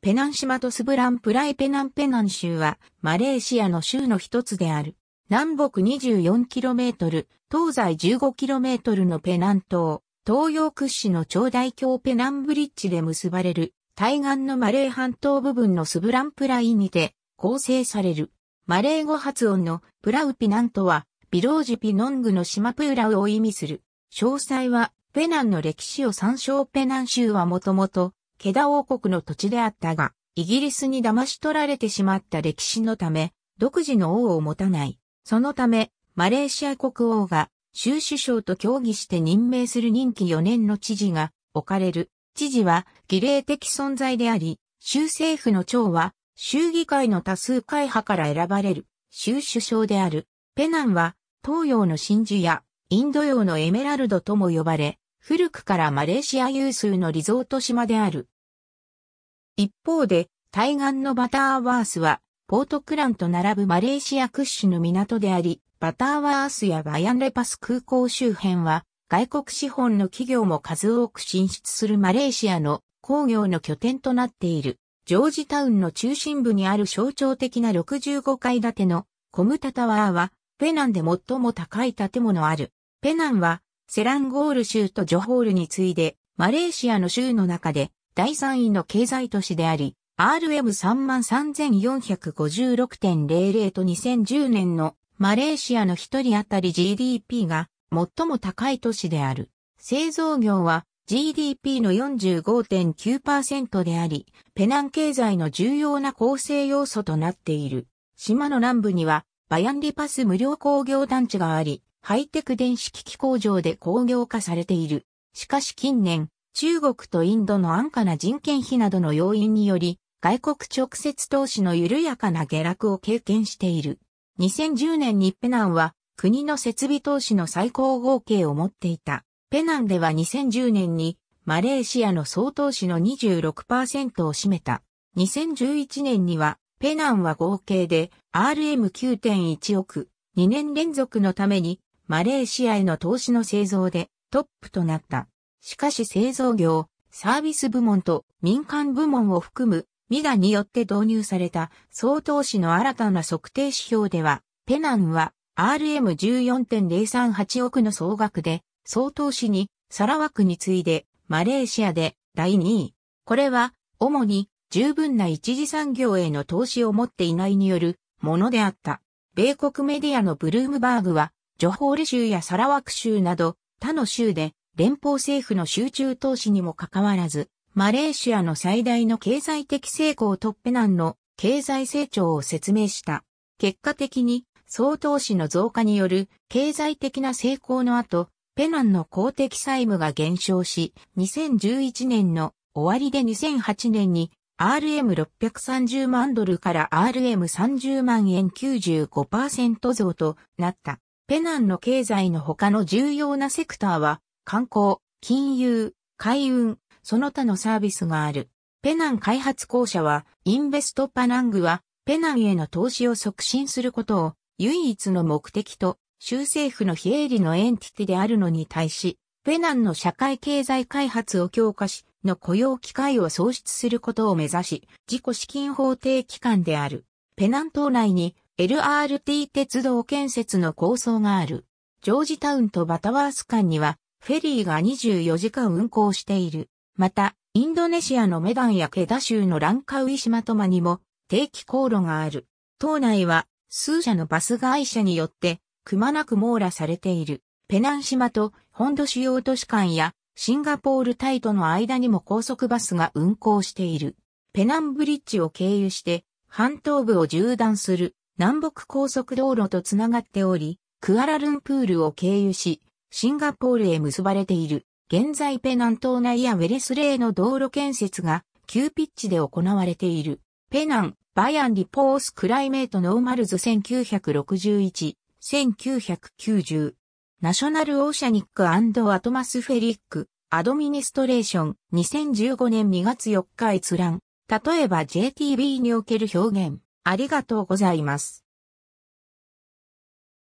ペナン島とスブランプライペナンペナン州は、マレーシアの州の一つである。南北 24km、東西 15km のペナン島、東洋屈指の長大橋ペナンブリッジで結ばれる、対岸のマレー半島部分のスブランプライにて構成される。マレー語発音のプラウピナンとは、ビロージピノングの島プーラウを意味する。詳細は、ペナンの歴史を参照ペナン州はもともと、ケダ王国の土地であったが、イギリスに騙し取られてしまった歴史のため、独自の王を持たない。そのため、マレーシア国王が、州首相と協議して任命する任期4年の知事が置かれる。知事は、儀礼的存在であり、州政府の長は、州議会の多数会派から選ばれる、州首相である。ペナンは、東洋の真珠や、インド洋のエメラルドとも呼ばれ、古くからマレーシア有数のリゾート島である。一方で、対岸のバターワースは、ポートクランと並ぶマレーシア屈指の港であり、バターワースやバヤンレパス空港周辺は、外国資本の企業も数多く進出するマレーシアの工業の拠点となっている。ジョージタウンの中心部にある象徴的な65階建てのコムタタワーは、ペナンで最も高い建物ある。ペナンは、セランゴール州とジョホールに次いで、マレーシアの州の中で第3位の経済都市であり、RM33456.00 と2010年のマレーシアの一人当たり GDP が最も高い都市である。製造業は GDP の45.9%であり、ペナン経済の重要な構成要素となっている。島の南部にはバヤンリパス無料工業団地があり、ハイテク電子機器工場で工業化されている。しかし近年、中国とインドの安価な人件費などの要因により、外国直接投資の緩やかな下落を経験している。2010年にペナンは国の設備投資の最高合計を持っていた。ペナンでは2010年にマレーシアの総投資の26%を占めた。2011年にはペナンは合計で RM9.1 億、2年連続のためにマレーシアへの投資の製造でトップとなった。しかし製造業、サービス部門と民間部門を含むミガによって導入された相当市の新たな測定指標では、ペナンは RM14.038 億の総額で、相当市にサラワクに次いでマレーシアで第2位。これは主に十分な一次産業への投資を持っていないによるものであった。米国メディアのブルームバーグは、ジョホール州やサラワク州など他の州で連邦政府の集中投資にもかかわらず、マレーシアの最大の経済的成功とペナンの経済成長を説明した。結果的に、総投資の増加による経済的な成功の後、ペナンの公的債務が減少し、2011年の終わりで2008年に RM630 万ドルから RM30 万円95%増となった。ペナンの経済の他の重要なセクターは観光、金融、海運、その他のサービスがある。ペナン開発公社は、インベストパナングは、ペナンへの投資を促進することを、唯一の目的と、州政府の非営利のエンティティであるのに対し、ペナンの社会経済開発を強化し、の雇用機会を創出することを目指し、自己資金法定機関である。ペナン島内に LRT 鉄道建設の構想がある。ジョージタウンとバタワース間にはフェリーが24時間運行している。また、インドネシアのメダンやケダ州のランカウイ島とマにも定期航路がある。島内は数社のバス会社によってくまなく網羅されている。ペナン島と本土主要都市間やシンガポールタイとの間にも高速バスが運行している。ペナンブリッジを経由して半島部を縦断する南北高速道路とつながっており、クアラルンプールを経由し、シンガポールへ結ばれている、現在ペナン島内やウェレスレーの道路建設が、急ピッチで行われている。ペナン、バイアンリポースクライメートノーマルズ1961、1990。ナショナルオーシャニックアトマスフェリック、アドミニストレーション、2015年2月4日閲覧。例えば JTB における表現。ありがとうございます。